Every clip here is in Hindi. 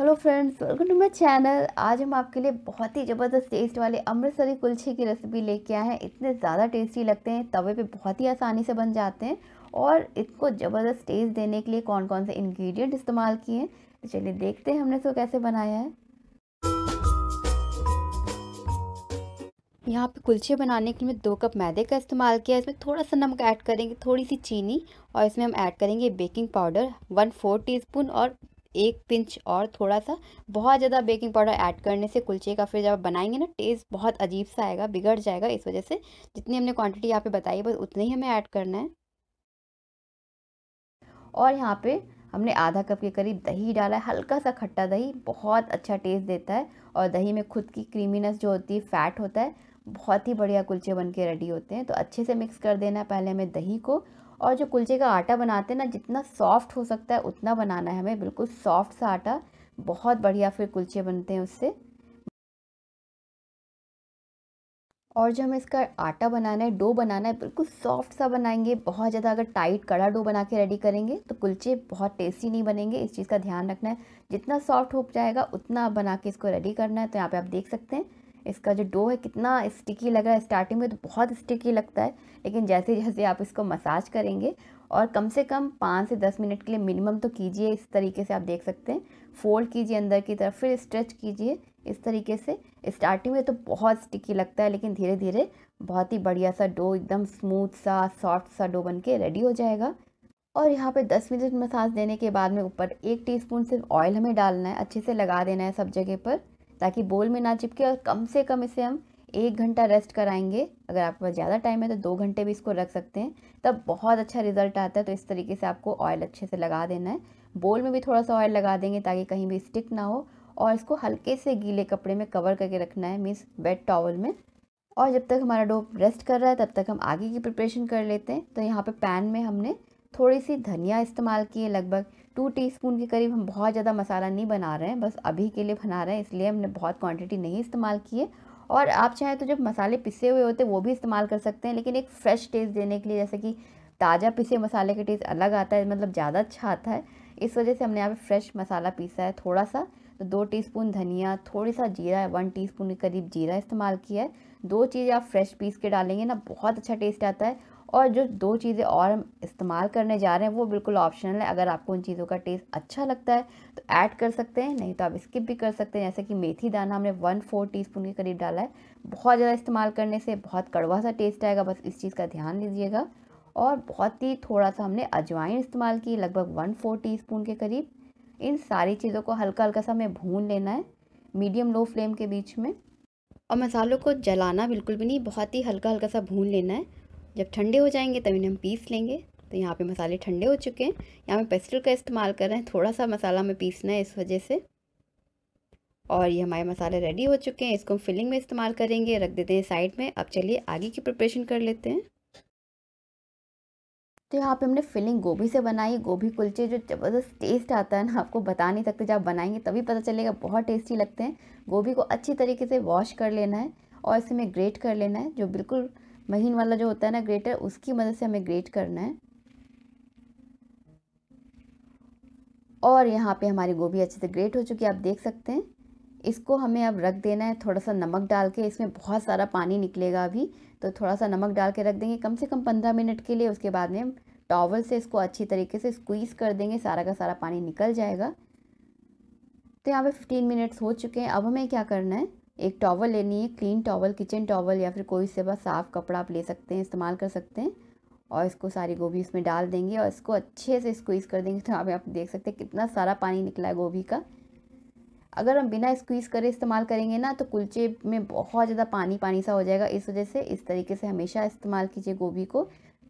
Hello friends welcome to my channel आज हम आपके लिए बहुत ही ज़बरदस्त टेस्ट वाले अमृतसरी कुलछे की रेसिपी लेके आए हैं इतने ज़्यादा टेस्टी लगते हैं तवे पे बहुत ही आसानी से बन जाते हैं और इसको ज़बरदस्त टेस्ट देने के लिए कौन कौन से इंग्रेडिएंट इस्तेमाल किए हैं तो चलिए देखते हैं हमने इसको कैसे बनाया है यहाँ पे कुलचे बनाने के लिए दो कप मैदे का इस्तेमाल किया इसमें थोड़ा सा नमक ऐड करेंगे थोड़ी सी चीनी और इसमें हम ऐड करेंगे baking powder one four teaspoon और एक पिंच और थोड़ा सा बहुत ज़्यादा बेकिंग पाउडर ऐड करने से कुलचे का फिर जब बनाएंगे ना टेस्ट बहुत अजीब सा आएगा बिगड़ जाएगा इस वजह से जितनी हमने क्वांटिटी यहाँ पे बताई बस उतनी ही हमें ऐड करना है और यहाँ पे हमने आधा कप के करीब दही डाला है हल्का सा खट्टा दही बहुत अच्छा टेस्ट देता है और दही में खुद की क्रीमीनेस जो होती है फ़ैट होता है बहुत ही बढ़िया कुलचे बन के रेडी होते हैं तो अच्छे से मिक्स कर देना पहले हमें दही को और जो कुलचे का आटा बनाते हैं ना जितना सॉफ्ट हो सकता है उतना बनाना है हमें बिल्कुल सॉफ्ट सा आटा बहुत बढ़िया फिर कुलचे बनते हैं उससे और जो हमें इसका आटा बनाना है डो बनाना है बिल्कुल सॉफ्ट सा बनाएंगे बहुत ज़्यादा अगर टाइट कड़ा डो बना के रेडी करेंगे तो कुलचे बहुत टेस्टी नहीं बनेंगे इस चीज़ का ध्यान रखना है जितना सॉफ्ट हो जाएगा उतना बना के इसको रेडी करना है तो यहाँ पे आप देख सकते हैं इसका जो डो है कितना स्टिकी लग रहा है स्टार्टिंग में तो बहुत स्टिकी लगता है लेकिन जैसे जैसे आप इसको मसाज करेंगे और कम से कम पाँच से दस मिनट के लिए मिनिमम तो कीजिए इस तरीके से आप देख सकते हैं फोल्ड कीजिए अंदर की तरफ फिर स्ट्रेच कीजिए इस तरीके से स्टार्टिंग में तो बहुत स्टिकी लगता है लेकिन धीरे धीरे बहुत ही बढ़िया सा डो एकदम स्मूथ सा सॉफ्ट सा डो बन के रेडी हो जाएगा और यहाँ पे 10 मिनट मसाज देने के बाद में ऊपर एक टीस्पून सिर्फ ऑयल हमें डालना है अच्छे से लगा देना है सब जगह पर ताकि बोल में ना चिपके और कम से कम इसे हम एक घंटा रेस्ट कराएंगे अगर आपके पास ज़्यादा टाइम है तो दो घंटे भी इसको रख सकते हैं तब बहुत अच्छा रिजल्ट आता है तो इस तरीके से आपको ऑयल अच्छे से लगा देना है बोल में भी थोड़ा सा ऑयल लगा देंगे ताकि कहीं भी स्टिक ना हो और इसको हल्के से गीले कपड़े में कवर करके रखना है मीन्स बेड टॉवल में और जब तक हमारा डो रेस्ट कर रहा है तब तक हम आगे की प्रिपरेशन कर लेते हैं तो यहाँ पर पैन में हमने थोड़ी सी धनिया इस्तेमाल की है लगभग टू टीस्पून के करीब हम बहुत ज़्यादा मसाला नहीं बना रहे हैं बस अभी के लिए बना रहे हैं इसलिए हमने बहुत क्वांटिटी नहीं इस्तेमाल की है और आप चाहें तो जब मसाले पिसे हुए होते वो भी इस्तेमाल कर सकते हैं लेकिन एक फ्रेश टेस्ट देने के लिए जैसे कि ताज़ा पिसे मसाले का टेस्ट अलग आता है मतलब ज़्यादा अच्छा आता है इस वजह से हमने यहाँ पर फ्रेश मसाला पीसा है थोड़ा सा तो दो टी धनिया थोड़ी सा जीरा वन टी के करीब जीरा इस्तेमाल किया है दो चीज़ आप फ्रेश पीस के डालेंगे ना बहुत अच्छा टेस्ट आता है और जो दो चीज़ें और हम इस्तेमाल करने जा रहे हैं वो बिल्कुल ऑप्शनल है अगर आपको उन चीज़ों का टेस्ट अच्छा लगता है तो ऐड कर सकते हैं नहीं तो आप स्किप भी कर सकते हैं जैसे कि मेथी दाना हमने वन फोर टी के करीब डाला है बहुत ज़्यादा इस्तेमाल करने से बहुत कड़वा सा टेस्ट आएगा बस इस चीज़ का ध्यान लीजिएगा और बहुत ही थोड़ा सा हमने अजवाइन इस्तेमाल की लगभग वन फोर टी के करीब इन सारी चीज़ों को हल्का हल्का सा हमें भून लेना है मीडियम लो फ्लेम के बीच में और मसालों को जलाना बिल्कुल भी नहीं बहुत ही हल्का हल्का सा भून लेना है जब ठंडे हो जाएंगे तभी हम पीस लेंगे तो यहाँ पे मसाले ठंडे हो चुके हैं यहाँ पे पेस्टल का इस्तेमाल कर रहे हैं थोड़ा सा मसाला हमें पीसना है इस वजह से और ये हमारे मसाले रेडी हो चुके हैं इसको हम फिलिंग में इस्तेमाल करेंगे रख देते हैं साइड में अब चलिए आगे की प्रिपरेशन कर लेते हैं तो यहाँ पे हमने फिलिंग गोभी से बनाई गोभी कुलचे जो ज़बरदस्त टेस्ट आता है ना आपको बता नहीं सकते जब बनाएंगे तभी पता चलेगा बहुत टेस्टी लगते हैं गोभी को अच्छी तरीके से वॉश कर लेना है और इसे में ग्रेट कर लेना है जो बिल्कुल महीन वाला जो होता है ना ग्रेटर उसकी मदद से हमें ग्रेट करना है और यहाँ पे हमारी गोभी अच्छे से ग्रेट हो चुकी है आप देख सकते हैं इसको हमें अब रख देना है थोड़ा सा नमक डाल के इसमें बहुत सारा पानी निकलेगा अभी तो थोड़ा सा नमक डाल के रख देंगे कम से कम पंद्रह मिनट के लिए उसके बाद में टॉवल से इसको अच्छी तरीके से स्क्वीज़ कर देंगे सारा का सारा पानी निकल जाएगा तो यहाँ पे 15 मिनट्स हो चुके हैं अब हमें क्या करना है एक टॉवल लेनी है क्लीन टॉवल किचन टॉवल या फिर कोई से बस साफ़ कपड़ा आप ले सकते हैं इस्तेमाल कर सकते हैं और इसको सारी गोभी इसमें डाल देंगे और इसको अच्छे से स्क्वीज़ कर देंगे तो आप आप देख सकते हैं कितना सारा पानी निकला है गोभी का अगर हम बिना स्क्वीज़ करे इस्तेमाल करेंगे ना तो कुलचे में बहुत ज़्यादा पानी पानी सा हो जाएगा इस वजह से इस तरीके से हमेशा इस्तेमाल कीजिए गोभी को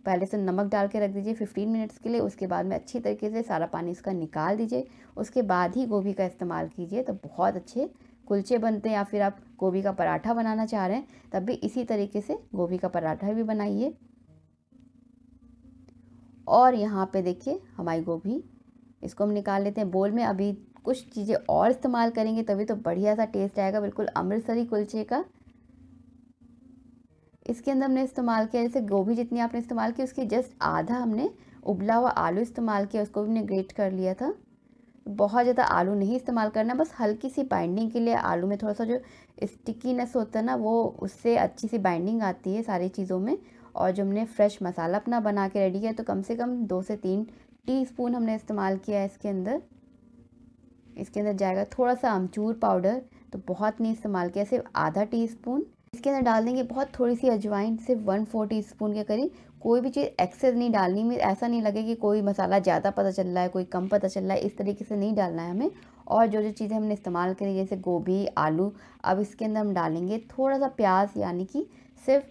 पहले से नमक डाल के रख दीजिए 15 मिनट्स के लिए उसके बाद में अच्छी तरीके से सारा पानी इसका निकाल दीजिए उसके बाद ही गोभी का इस्तेमाल कीजिए तो बहुत अच्छे कुलचे बनते हैं या फिर आप गोभी का पराठा बनाना चाह रहे हैं तब भी इसी तरीके से गोभी का पराठा भी बनाइए और यहाँ पे देखिए हमारी गोभी इसको हम निकाल लेते हैं बोल में अभी कुछ चीज़ें और इस्तेमाल करेंगे तभी तो बढ़िया सा टेस्ट आएगा बिल्कुल अमृतसरी कुलचे का इसके अंदर हमने इस्तेमाल किया जैसे गोभी जितनी आपने इस्तेमाल की उसके जस्ट आधा हमने उबला हुआ आलू इस्तेमाल किया उसको भी हमने ग्रेट कर लिया था बहुत ज़्यादा आलू नहीं इस्तेमाल करना बस हल्की सी बाइंडिंग के लिए आलू में थोड़ा सा जो स्टिकीनेस होता है ना वो उससे अच्छी सी बाइंडिंग आती है सारी चीज़ों में और जो हमने फ्रेश मसाला अपना बना के रेडी किया तो कम से कम दो से तीन टीस्पून हमने इस्तेमाल किया है इसके अंदर इसके अंदर जाएगा थोड़ा सा अमचूर पाउडर तो बहुत नहीं इस्तेमाल किया सिर्फ आधा टीस्पून इसके अंदर डाल देंगे बहुत थोड़ी सी अजवाइन सिर्फ वन फोर टी स्पून के करीब कोई भी चीज़ एक्सेस नहीं डालनी में ऐसा नहीं लगे कि कोई मसाला ज़्यादा पता चल रहा है कोई कम पता चल रहा है इस तरीके से नहीं डालना है हमें और जो जो चीज़ें हमने इस्तेमाल करी जैसे गोभी आलू अब इसके अंदर हम डालेंगे थोड़ा सा प्याज यानी कि सिर्फ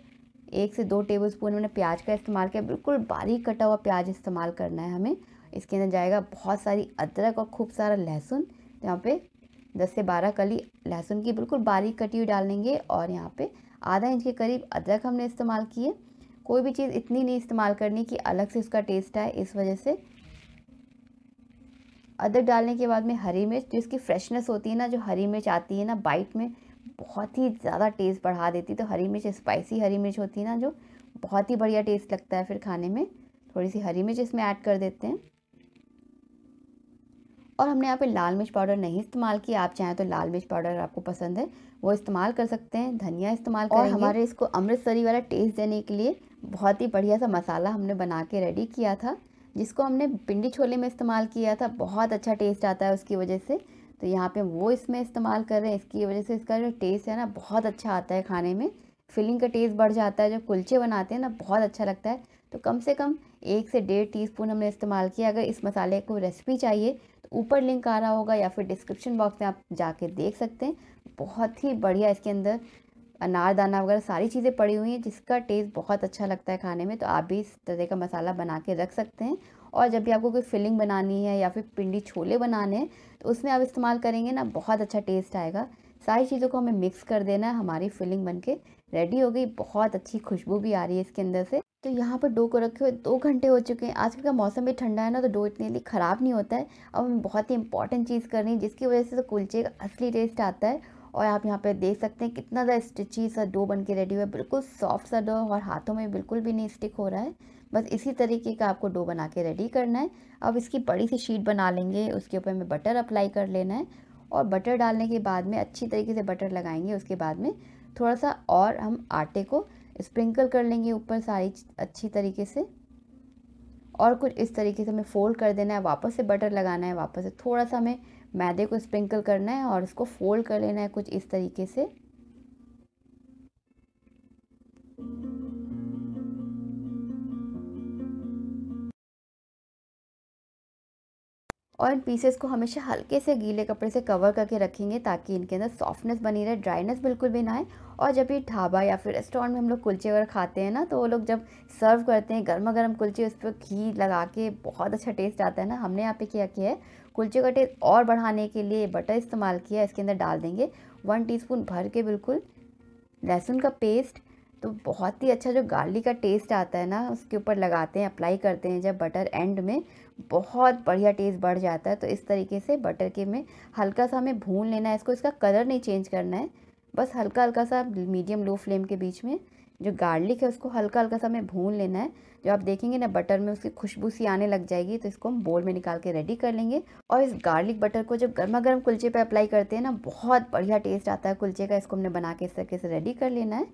एक से दो टेबल स्पून हमने प्याज का इस्तेमाल किया बिल्कुल बारीक कटा हुआ प्याज इस्तेमाल करना है हमें इसके अंदर जाएगा बहुत सारी अदरक और खूब सारा लहसुन यहाँ पे दस से बारह कली लहसुन की बिल्कुल बारीक कटी हुई डाल लेंगे और यहाँ पे आधा इंच के करीब अदरक हमने इस्तेमाल किए कोई भी चीज़ इतनी नहीं इस्तेमाल करनी कि अलग से उसका टेस्ट आए इस वजह से अदरक डालने के बाद में हरी मिर्च जो इसकी फ्रेशनेस होती है ना जो हरी मिर्च आती है ना बाइट में बहुत ही ज़्यादा टेस्ट बढ़ा देती है तो हरी मिर्च स्पाइसी हरी मिर्च होती है ना जो बहुत ही बढ़िया टेस्ट लगता है फिर खाने में थोड़ी सी हरी मिर्च इसमें ऐड कर देते हैं और हमने यहाँ पे लाल मिर्च पाउडर नहीं इस्तेमाल किया आप चाहें तो लाल मिर्च पाउडर आपको पसंद है वो इस्तेमाल कर सकते हैं धनिया इस्तेमाल और हमारे इसको अमृतसरी वाला टेस्ट देने के लिए बहुत ही बढ़िया सा मसाला हमने बना के रेडी किया था जिसको हमने पिंडी छोले में इस्तेमाल किया था बहुत अच्छा टेस्ट आता है उसकी वजह से तो यहाँ पे वो इसमें इस्तेमाल कर रहे हैं इसकी वजह से इसका जो टेस्ट है ना बहुत अच्छा आता है खाने में फिलिंग का टेस्ट बढ़ जाता है जब कुलचे बनाते हैं ना बहुत अच्छा लगता है तो कम से कम एक से डेढ़ टीस्पून हमने इस्तेमाल किया अगर इस मसाले को रेसिपी चाहिए ऊपर लिंक आ रहा होगा या फिर डिस्क्रिप्शन बॉक्स में आप जाके देख सकते हैं बहुत ही बढ़िया इसके अंदर अनारदाना वगैरह सारी चीज़ें पड़ी हुई हैं जिसका टेस्ट बहुत अच्छा लगता है खाने में तो आप भी इस तरह का मसाला बना के रख सकते हैं और जब भी आपको कोई फिलिंग बनानी है या फिर पिंडी छोले बनाने हैं तो उसमें आप इस्तेमाल करेंगे ना बहुत अच्छा टेस्ट आएगा सारी चीज़ों को हमें मिक्स कर देना है हमारी फिलिंग बन के रेडी हो गई बहुत अच्छी खुशबू भी आ रही है इसके अंदर से तो यहाँ पर डो को रखे हुए दो घंटे हो चुके हैं आजकल का मौसम भी ठंडा है ना तो डो इतने ख़राब नहीं होता है अब हमें बहुत ही इंपॉर्टेंट चीज़ करनी है जिसकी वजह से तो कुलचे का असली टेस्ट आता है और आप यहाँ पे देख सकते हैं कितना ज़्यादा स्टिची सा डो बन के रेडी हुआ है बिल्कुल सॉफ्ट सा डो और हाथों में बिल्कुल भी नहीं स्टिक हो रहा है बस इसी तरीके का आपको डो बना के रेडी करना है अब इसकी बड़ी सी शीट बना लेंगे उसके ऊपर हमें बटर अप्लाई कर लेना है और बटर डालने के बाद में अच्छी तरीके से बटर लगाएंगे उसके बाद में थोड़ा सा और हम आटे को स्प्रिंकल कर लेंगे ऊपर सारी अच्छी तरीके से और कुछ इस तरीके से हमें फोल्ड कर देना है वापस से बटर लगाना है वापस से थोड़ा सा हमें मैदे को स्प्रिंकल करना है और इसको फोल्ड कर लेना है कुछ इस तरीके से और इन पीसेस को हमेशा हल्के से गीले कपड़े से कवर करके रखेंगे ताकि इनके अंदर सॉफ्टनेस बनी रहे ड्राइनेस बिल्कुल भी ना आए और जब ये ढाबा या फिर रेस्टोरेंट में हम लोग कुलचे वगैरह खाते हैं ना तो वो लोग जब सर्व करते हैं गर्मा गर्म कुलचे उस पर घी लगा के बहुत अच्छा टेस्ट आता है ना हमने यहाँ पे क्या किया है कुलचे का टेस्ट और बढ़ाने के लिए बटर इस्तेमाल किया इसके अंदर डाल देंगे वन टी भर के बिल्कुल लहसुन का पेस्ट तो बहुत ही अच्छा जो गार्लिक का टेस्ट आता है ना उसके ऊपर लगाते हैं अप्लाई करते हैं जब बटर एंड में बहुत बढ़िया टेस्ट बढ़ जाता है तो इस तरीके से बटर के में हल्का सा हमें भून लेना है इसको इसका कलर नहीं चेंज करना है बस हल्का हल्का सा मीडियम लो फ्लेम के बीच में जो गार्लिक है उसको हल्का हल्का सा हमें भून लेना है जो आप देखेंगे ना बटर में उसकी खुशबू सी आने लग जाएगी तो इसको हम बोल में निकाल के रेडी कर लेंगे और इस गार्लिक बटर को जब गर्मा गर्म कुलचे पर अप्लाई करते हैं ना बहुत बढ़िया टेस्ट आता है कुलचे का इसको हमने बना के इस तरीके से रेडी कर लेना है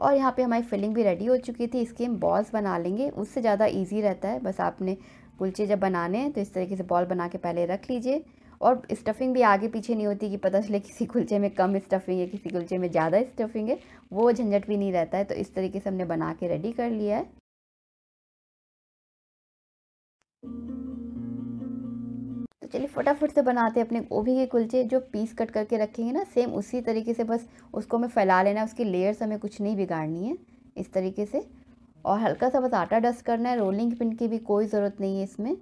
और यहाँ पे हमारी फिलिंग भी रेडी हो चुकी थी इसके हम बॉल्स बना लेंगे उससे ज़्यादा इजी रहता है बस आपने कुलचे जब बनाने हैं तो इस तरीके से बॉल बना के पहले रख लीजिए और स्टफिंग भी आगे पीछे नहीं होती कि पता चले किसी कुलचे में कम स्टफिंग है किसी कुलचे में ज़्यादा स्टफिंग है वो झंझट भी नहीं रहता है तो इस तरीके से हमने बना के रेडी कर लिया है चलिए फटाफट से बनाते हैं अपने गोभी के कुलचे जो पीस कट करके रखेंगे ना सेम उसी तरीके से बस उसको हमें फैला लेना है उसकी लेयर्स हमें कुछ नहीं बिगाड़नी है इस तरीके से और हल्का सा बस आटा डस्ट करना है रोलिंग पिन की भी कोई ज़रूरत नहीं है इसमें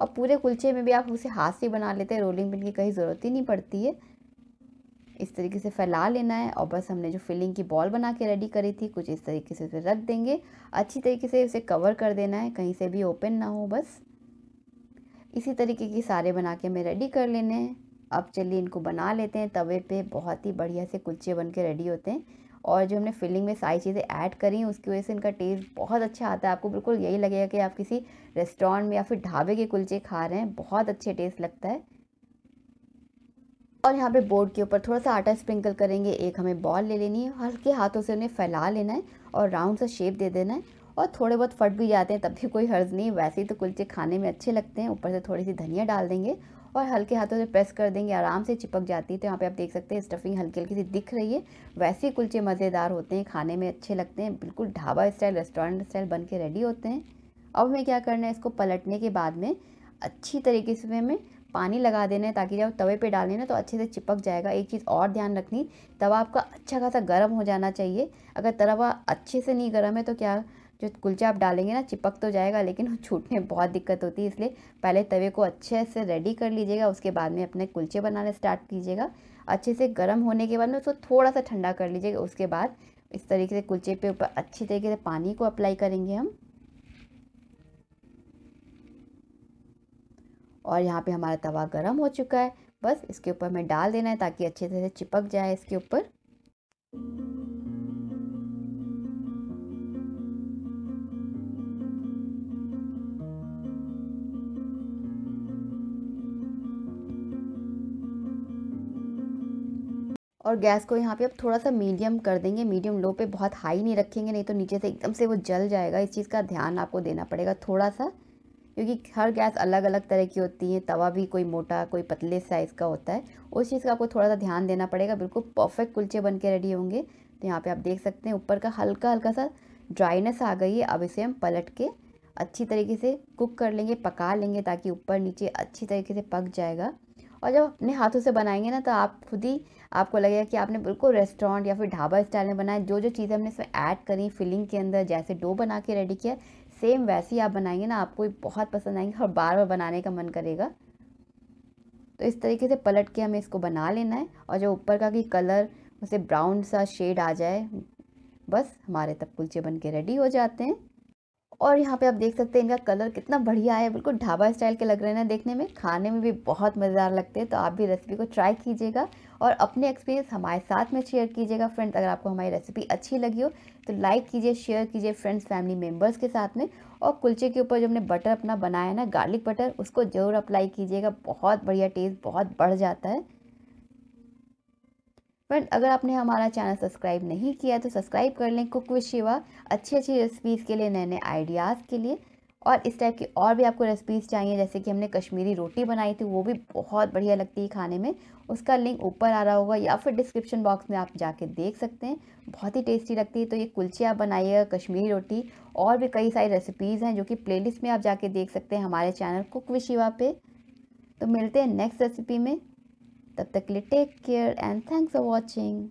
और पूरे कुलचे में भी आप उसे हाथ से बना लेते हैं रोलिंग पिन की कहीं ज़रूरत ही नहीं पड़ती है इस तरीके से फैला लेना है और बस हमने जो फिलिंग की बॉल बना के रेडी करी थी कुछ इस तरीके से उसे रख देंगे अच्छी तरीके से उसे कवर कर देना है कहीं से भी ओपन ना हो बस इसी तरीके के सारे बना के हमें रेडी कर लेने हैं अब चलिए इनको बना लेते हैं तवे पे बहुत ही बढ़िया से कुलचे बन के रेडी होते हैं और जो हमने फिलिंग में सारी चीज़ें ऐड करी हैं उसकी वजह से इनका टेस्ट बहुत अच्छा आता है आपको बिल्कुल यही लगेगा कि आप किसी रेस्टोरेंट में या फिर ढाबे के कुलचे खा रहे हैं बहुत अच्छे टेस्ट लगता है और यहाँ पे बोर्ड के ऊपर थोड़ा सा आटा स्प्रिंकल करेंगे एक हमें बॉल ले लेनी है हल्के हाथों से उन्हें फैला लेना है और राउंड सा शेप दे देना है और थोड़े बहुत फट भी जाते हैं तब भी कोई हर्ज नहीं वैसे ही तो कुलचे खाने में अच्छे लगते हैं ऊपर से थोड़ी सी धनिया डाल देंगे और हल्के हाथों से प्रेस कर देंगे आराम से चिपक जाती है तो यहाँ पे आप देख सकते हैं स्टफिंग हल्की हल्की सी दिख रही है वैसे ही कुलचे मज़ेदार होते हैं खाने में अच्छे लगते हैं बिल्कुल ढाबा स्टाइल रेस्टोरेंट स्टाइल बन के रेडी होते हैं अब हमें क्या करना है इसको पलटने के बाद में अच्छी तरीके से हमें पानी लगा देना है ताकि जब तवे पे डालें ना तो अच्छे से चिपक जाएगा एक चीज़ और ध्यान रखनी तवा आपका अच्छा खासा गर्म हो जाना चाहिए अगर तवा अच्छे से नहीं गर्म है तो क्या जो कुलचा आप डालेंगे ना चिपक तो जाएगा लेकिन छूटने में बहुत दिक्कत होती है इसलिए पहले तवे को अच्छे से रेडी कर लीजिएगा उसके बाद में अपने कुलचे बनाना स्टार्ट कीजिएगा अच्छे से गर्म होने के बाद में उसको थोड़ा सा ठंडा कर लीजिएगा उसके बाद इस तरीके से कुलचे पे ऊपर अच्छी तरीके से पानी को अप्लाई करेंगे हम और यहाँ पे हमारा तवा गर्म हो चुका है बस इसके ऊपर हमें डाल देना है ताकि अच्छे से चिपक जाए इसके ऊपर और गैस को यहाँ पे अब थोड़ा सा मीडियम कर देंगे मीडियम लो पे बहुत हाई नहीं रखेंगे नहीं तो नीचे से एकदम से वो जल जाएगा इस चीज़ का ध्यान आपको देना पड़ेगा थोड़ा सा क्योंकि हर गैस अलग अलग तरह की होती है तवा भी कोई मोटा कोई पतले साइज़ का होता है उस चीज़ का आपको थोड़ा सा ध्यान देना पड़ेगा बिल्कुल परफेक्ट कुलचे बन के रेडी होंगे तो यहाँ पर आप देख सकते हैं ऊपर का हल्का हल्का सा ड्राइनेस आ गई है अब इसे हम पलट के अच्छी तरीके से कुक कर लेंगे पका लेंगे ताकि ऊपर नीचे अच्छी तरीके से पक जाएगा और जब अपने हाथों से बनाएंगे ना तो आप खुद ही आपको लगेगा कि आपने बिल्कुल रेस्टोरेंट या फिर ढाबा स्टाइल में बनाया जो जो चीज़ें हमने इसमें ऐड करी फिलिंग के अंदर जैसे डो बना के रेडी किया सेम वैसे ही आप बनाएंगे ना आपको बहुत पसंद आएंगे और बार बार बनाने का मन करेगा तो इस तरीके से पलट के हमें इसको बना लेना है और जो ऊपर का कि कलर उसे ब्राउन सा शेड आ जाए बस हमारे तब कुलचे बन के रेडी हो जाते हैं और यहाँ पे आप देख सकते हैं इनका कलर कितना बढ़िया है बिल्कुल ढाबा स्टाइल के लग रहे हैं ना देखने में खाने में भी बहुत मज़ेदार लगते हैं तो आप भी रेसिपी को ट्राई कीजिएगा और अपने एक्सपीरियंस हमारे साथ में शेयर कीजिएगा फ्रेंड्स अगर आपको हमारी रेसिपी अच्छी लगी हो तो लाइक कीजिए शेयर कीजिए फ्रेंड्स फैमिली मेम्बर्स के साथ में और कुलचे के ऊपर जो हमने बटर अपना बनाया ना गार्लिक बटर उसको ज़रूर अप्लाई कीजिएगा बहुत बढ़िया टेस्ट बहुत बढ़ जाता है फ्रेंड अगर आपने हमारा चैनल सब्सक्राइब नहीं किया तो सब्सक्राइब कर लें कुक विद शिवा अच्छी अच्छी रेसिपीज़ के लिए नए नए आइडियाज़ के लिए और इस टाइप की और भी आपको रेसिपीज़ चाहिए जैसे कि हमने कश्मीरी रोटी बनाई थी वो भी बहुत बढ़िया लगती है खाने में उसका लिंक ऊपर आ रहा होगा या फिर डिस्क्रिप्शन बॉक्स में आप जाके देख सकते हैं बहुत ही टेस्टी लगती है तो ये कुल्चे आप बनाइएगा कश्मीरी रोटी और भी कई सारी रेसिपीज़ हैं जो कि लिस्ट में आप जाके देख सकते हैं हमारे चैनल कुक विशिवा पे तो मिलते हैं नेक्स्ट रेसिपी में Tab tak take care and thanks for watching.